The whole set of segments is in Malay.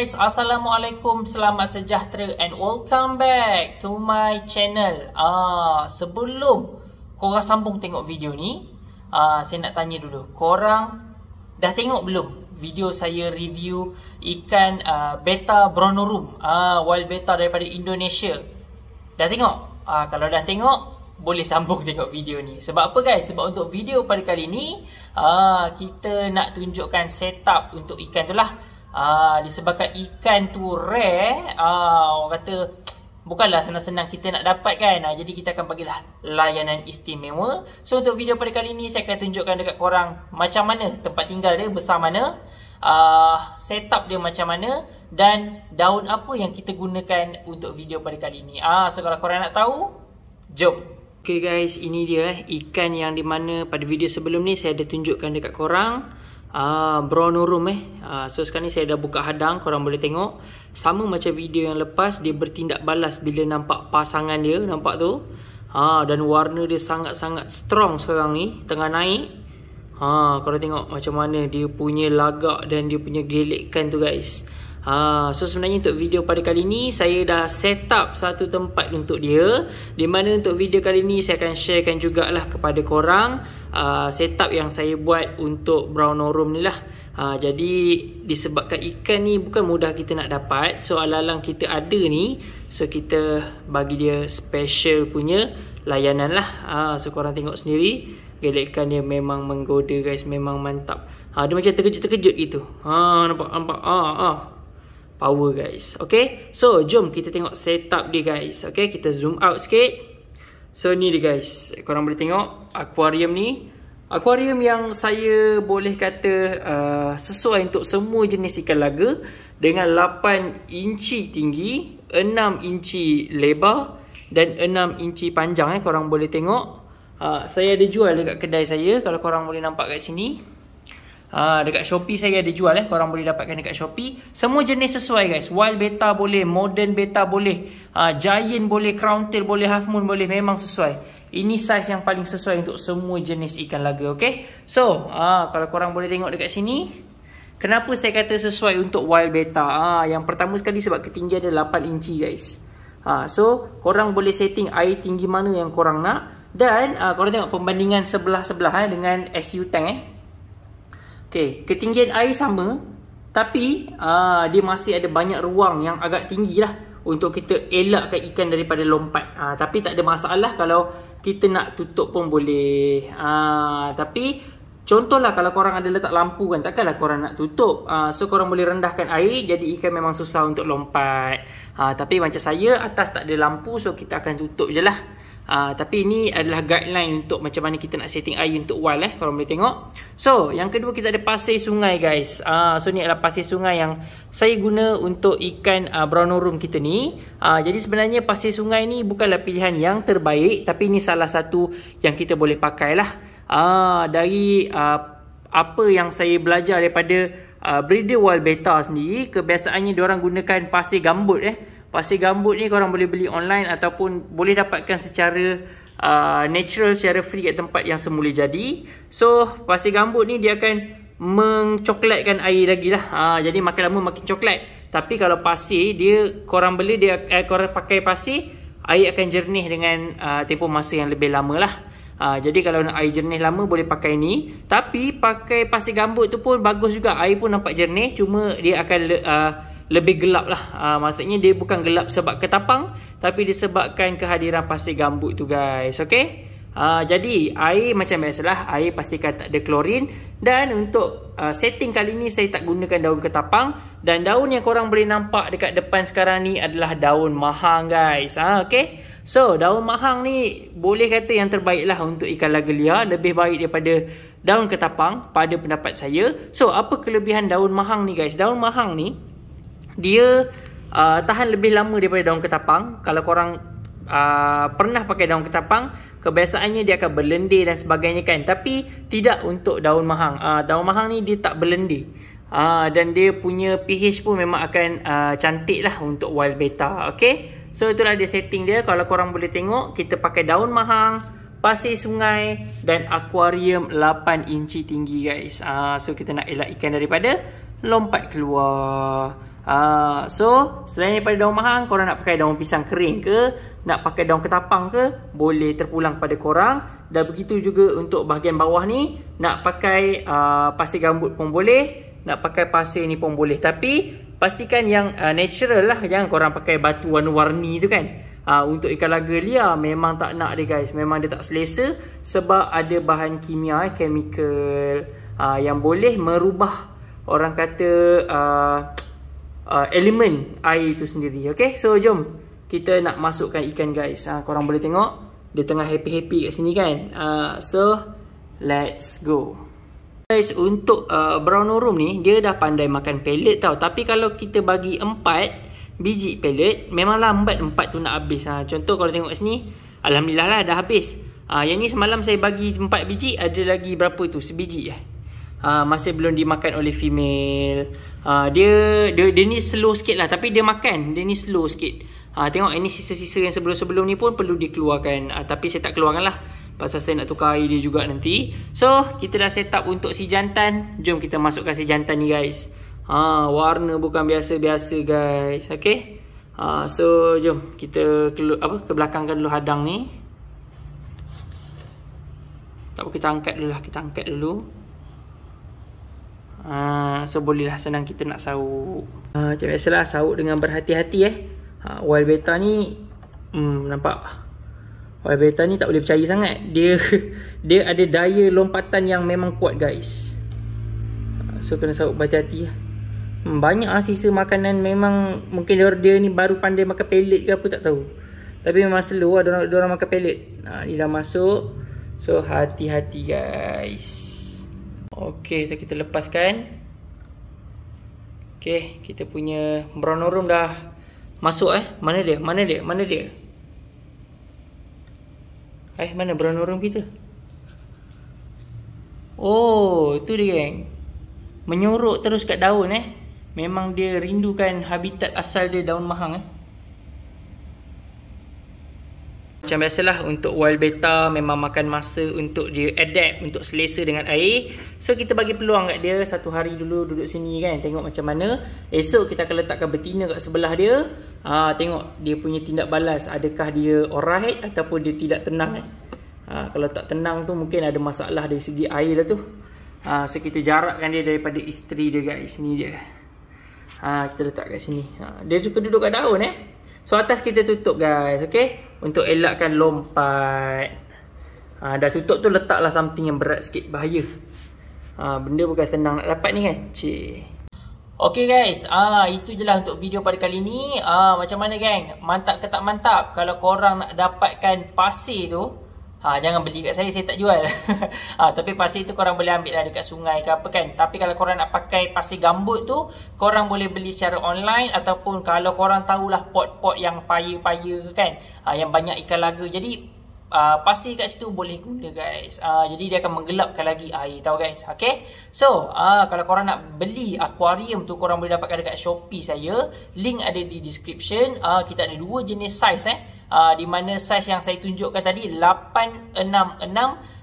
guys, assalamualaikum, selamat sejahtera and welcome back to my channel. Ah, sebelum korang sambung tengok video ni, ah saya nak tanya dulu, korang dah tengok belum video saya review ikan ah, beta bronorum, ah wild beta daripada Indonesia. Dah tengok? Ah kalau dah tengok boleh sambung tengok video ni Sebab apa guys? Sebab untuk video pada kali ni aa, ah, Kita nak tunjukkan setup untuk ikan tu lah Ah, disebabkan ikan tu rare uh, orang kata bukanlah senang-senang kita nak dapat kan uh, jadi kita akan bagilah layanan istimewa so untuk video pada kali ini saya akan tunjukkan dekat korang macam mana tempat tinggal dia besar mana uh, setup dia macam mana dan daun apa yang kita gunakan untuk video pada kali ni uh, so kalau korang nak tahu jom Okay guys, ini dia eh, ikan yang di mana pada video sebelum ni saya ada tunjukkan dekat korang. Ah, brown room eh. Uh, so sekarang ni saya dah buka hadang, korang boleh tengok. Sama macam video yang lepas, dia bertindak balas bila nampak pasangan dia, nampak tu. Ha, dan warna dia sangat-sangat strong sekarang ni, tengah naik. Ha, korang tengok macam mana dia punya lagak dan dia punya gelekkan tu Guys. Ha, so sebenarnya untuk video pada kali ni saya dah set up satu tempat untuk dia Di mana untuk video kali ni saya akan sharekan jugalah kepada korang uh, Set up yang saya buat untuk brown room ni lah ha, Jadi disebabkan ikan ni bukan mudah kita nak dapat So alalang kita ada ni So kita bagi dia special punya layanan lah ha, So korang tengok sendiri Gelekan dia memang menggoda guys Memang mantap ha, Dia macam terkejut-terkejut gitu ha, Nampak? Nampak? Ha, ha power guys. Okay. So, jom kita tengok setup dia guys. Okay. Kita zoom out sikit. So, ni dia guys. Korang boleh tengok aquarium ni. Aquarium yang saya boleh kata uh, sesuai untuk semua jenis ikan laga dengan 8 inci tinggi, 6 inci lebar dan 6 inci panjang eh korang boleh tengok. Uh, saya ada jual dekat kedai saya kalau korang boleh nampak kat sini. Ha, dekat Shopee saya ada jual eh. Korang boleh dapatkan dekat Shopee. Semua jenis sesuai guys. Wild Beta boleh. Modern Beta boleh. Ha, Giant boleh. Crown Tail boleh. Half Moon boleh. Memang sesuai. Ini saiz yang paling sesuai untuk semua jenis ikan laga. Okay. So. Ha, kalau korang boleh tengok dekat sini. Kenapa saya kata sesuai untuk Wild Beta? Ha, yang pertama sekali sebab ketinggian dia 8 inci guys. Ha, so. Korang boleh setting air tinggi mana yang korang nak. Dan. Ha, korang tengok pembandingan sebelah-sebelah eh, dengan SU tank eh. Okey, ketinggian air sama tapi uh, dia masih ada banyak ruang yang agak tinggi lah untuk kita elakkan ikan daripada lompat. Uh, tapi tak ada masalah kalau kita nak tutup pun boleh. Uh, tapi contohlah kalau korang ada letak lampu kan takkanlah korang nak tutup. Uh, so korang boleh rendahkan air jadi ikan memang susah untuk lompat. Uh, tapi macam saya atas tak ada lampu so kita akan tutup je lah. Ah, tapi ini adalah guideline untuk macam mana kita nak setting air untuk well eh kalau boleh tengok. So, yang kedua kita ada pasir sungai guys. Uh, so ni adalah pasir sungai yang saya guna untuk ikan uh, brown room kita ni. Uh, jadi sebenarnya pasir sungai ni bukanlah pilihan yang terbaik tapi ini salah satu yang kita boleh pakailah. Ah uh, dari uh, apa yang saya belajar daripada uh, breeder wild beta sendiri kebiasaannya orang gunakan pasir gambut eh pasir gambut ni korang boleh beli online ataupun boleh dapatkan secara uh, natural secara free kat tempat yang semula jadi. So pasir gambut ni dia akan mengcoklatkan air lagi lah. Uh, jadi makin lama makin coklat. Tapi kalau pasir dia korang beli dia eh, korang pakai pasir air akan jernih dengan uh, tempoh masa yang lebih lama lah. Uh, jadi kalau nak air jernih lama boleh pakai ni Tapi pakai pasir gambut tu pun bagus juga Air pun nampak jernih Cuma dia akan uh, lebih gelap lah. Uh, maksudnya dia bukan gelap sebab ketapang. Tapi disebabkan kehadiran pasir gambut tu guys. Okay. Uh, ah, jadi air macam biasalah Air pastikan tak ada klorin Dan untuk uh, setting kali ni Saya tak gunakan daun ketapang Dan daun yang korang boleh nampak dekat depan sekarang ni Adalah daun mahang guys ha, okay? So daun mahang ni Boleh kata yang terbaik lah untuk ikan lagelia Lebih baik daripada daun ketapang Pada pendapat saya So apa kelebihan daun mahang ni guys Daun mahang ni dia uh, tahan lebih lama daripada daun ketapang kalau korang uh, pernah pakai daun ketapang kebiasaannya dia akan berlendir dan sebagainya kan tapi tidak untuk daun mahang uh, daun mahang ni dia tak berlendir uh, dan dia punya pH pun memang akan uh, cantik lah untuk wild beta ok so itulah dia setting dia kalau korang boleh tengok kita pakai daun mahang pasir sungai dan akuarium 8 inci tinggi guys uh, so kita nak elak ikan daripada lompat keluar Uh, so selain daripada daun mahang korang nak pakai daun pisang kering ke nak pakai daun ketapang ke boleh terpulang pada korang dan begitu juga untuk bahagian bawah ni nak pakai uh, pasir gambut pun boleh nak pakai pasir ni pun boleh tapi pastikan yang uh, natural lah jangan korang pakai batu warna-warni tu kan uh, untuk ikan laga liar memang tak nak dia guys memang dia tak selesa sebab ada bahan kimia eh, chemical uh, yang boleh merubah orang kata uh, uh, elemen air itu sendiri. Okay, so jom kita nak masukkan ikan guys. Ha, korang boleh tengok. Dia tengah happy-happy kat sini kan. Uh, so, let's go. Guys, untuk uh, brown room ni, dia dah pandai makan pellet tau. Tapi kalau kita bagi empat biji pellet, memang lambat empat tu nak habis. Ha, contoh kalau tengok sini, Alhamdulillah lah dah habis. Uh, yang ni semalam saya bagi 4 biji, ada lagi berapa tu? Sebiji lah uh, masih belum dimakan oleh female uh, dia, dia dia ni slow sikit lah tapi dia makan dia ni slow sikit uh, tengok ini sisa-sisa yang sebelum-sebelum ni pun perlu dikeluarkan uh, tapi saya tak keluarkan lah pasal saya nak tukar air dia juga nanti so kita dah set up untuk si jantan jom kita masukkan si jantan ni guys uh, warna bukan biasa-biasa guys ok uh, so jom kita apa ke kebelakangkan dulu hadang ni tak apa kita angkat dulu lah kita angkat dulu Ah, so bolehlah senang kita nak sauk. Uh, macam biasalah sauk dengan berhati-hati eh. Ha, ah, wild beta ni hmm, nampak wild beta ni tak boleh percaya sangat. Dia dia ada daya lompatan yang memang kuat guys. So kena sauk berhati-hati lah. Hmm, banyak lah sisa makanan memang mungkin dia, dia ni baru pandai makan pellet ke apa tak tahu. Tapi memang selalu lah dia orang makan pellet. Ha, dia dah masuk. So hati-hati guys. Okey, so kita lepaskan. Okey, kita punya brown room dah masuk eh. Mana dia? Mana dia? Mana dia? Eh, mana brown room kita? Oh, itu dia, geng. Menyorok terus kat daun eh. Memang dia rindukan habitat asal dia daun mahang eh macam biasalah untuk wild beta memang makan masa untuk dia adapt untuk selesa dengan air so kita bagi peluang kat dia satu hari dulu duduk sini kan tengok macam mana esok kita akan letakkan betina kat sebelah dia ha, tengok dia punya tindak balas adakah dia alright ataupun dia tidak tenang kan ha, kalau tak tenang tu mungkin ada masalah dari segi air lah tu ha, so kita jarakkan dia daripada isteri dia guys ni dia ha, kita letak kat sini ha, dia suka duduk kat daun eh So atas kita tutup guys okay? Untuk elakkan lompat ha, Dah tutup tu letaklah something yang berat sikit Bahaya ha, Benda bukan senang nak dapat ni kan Cik. Okay guys ah Itu jelah untuk video pada kali ni ah, Macam mana geng? Mantap ke tak mantap Kalau korang nak dapatkan pasir tu Ha, jangan beli kat saya, saya tak jual. ha, tapi pasir tu korang boleh ambil lah dekat sungai ke apa kan. Tapi kalau korang nak pakai pasir gambut tu, korang boleh beli secara online ataupun kalau korang tahulah pot-pot yang paya-paya ke kan. Ha, yang banyak ikan laga. Jadi, uh, pasir kat situ boleh guna guys. Uh, jadi, dia akan menggelapkan lagi air tau guys. Okay. So, uh, kalau korang nak beli aquarium tu, korang boleh dapatkan dekat Shopee saya. Link ada di description. Uh, kita ada dua jenis size eh uh, di mana saiz yang saya tunjukkan tadi 866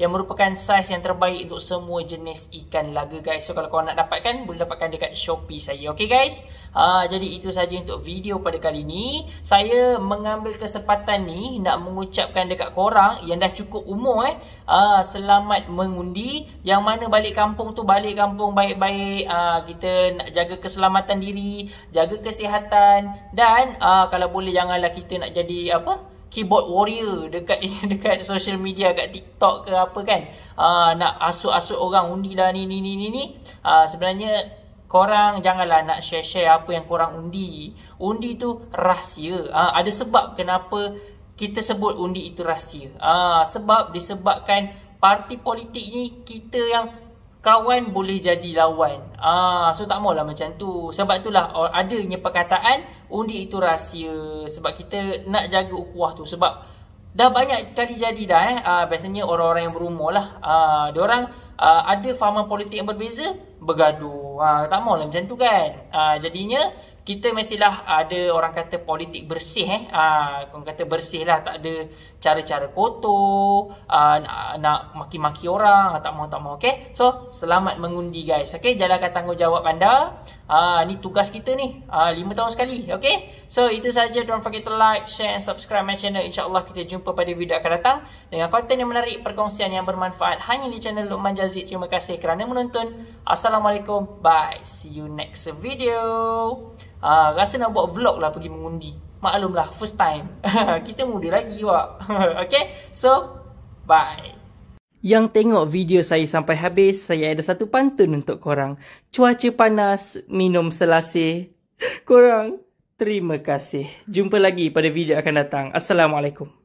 yang merupakan saiz yang terbaik untuk semua jenis ikan laga guys. So kalau kau nak dapatkan boleh dapatkan dekat Shopee saya. Okey guys. Ha, jadi itu sahaja untuk video pada kali ini. Saya mengambil kesempatan ni nak mengucapkan dekat korang yang dah cukup umur eh ha, selamat mengundi yang mana balik kampung tu balik kampung baik-baik ha, kita nak jaga keselamatan diri, jaga kesihatan dan ha, kalau boleh janganlah kita nak jadi apa keyboard warrior dekat dekat social media dekat TikTok ke apa kan uh, nak asuk-asuk orang undi lah, ni ni ni ni ni uh, sebenarnya korang janganlah nak share-share apa yang korang undi undi tu rahsia uh, ada sebab kenapa kita sebut undi itu rahsia uh, sebab disebabkan parti politik ni kita yang kawan boleh jadi lawan. Ah, so tak maulah macam tu. Sebab itulah adanya perkataan undi itu rahsia sebab kita nak jaga ukhuwah tu sebab dah banyak kali jadi dah eh. Ah, biasanya orang-orang yang berumur lah. Ah, dia orang ah, ada fahaman politik yang berbeza, bergaduh. Ah, tak maulah macam tu kan. Ah, jadinya kita mestilah ada orang kata politik bersih eh ah orang kata lah tak ada cara-cara kotor aa, ah, nak, nak maki-maki orang ah, tak mau tak mau Okay, so selamat mengundi guys okey jalankan tanggungjawab anda ah ni tugas kita ni aa, ah, 5 tahun sekali Okay, so itu saja don't forget to like share and subscribe my channel insyaallah kita jumpa pada video akan datang dengan konten yang menarik perkongsian yang bermanfaat hanya di channel Luqman Jazid terima kasih kerana menonton assalamualaikum bye see you next video uh, rasa nak buat vlog lah pergi mengundi. Maklumlah, first time. Kita mengundi lagi, Wak. okay? So, bye. Yang tengok video saya sampai habis, saya ada satu pantun untuk korang. Cuaca panas, minum selasih. Korang, terima kasih. Jumpa lagi pada video akan datang. Assalamualaikum.